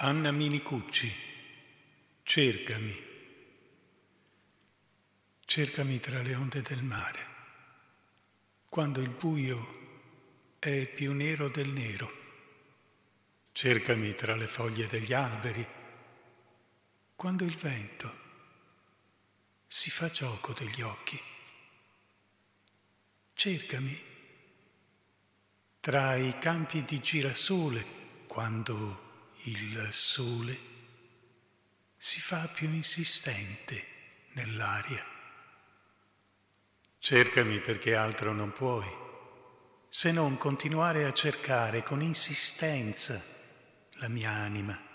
Anna Minicucci, cercami, cercami tra le onde del mare, quando il buio è più nero del nero, cercami tra le foglie degli alberi, quando il vento si fa gioco degli occhi, cercami tra i campi di girasole, quando il sole si fa più insistente nell'aria. Cercami perché altro non puoi, se non continuare a cercare con insistenza la mia anima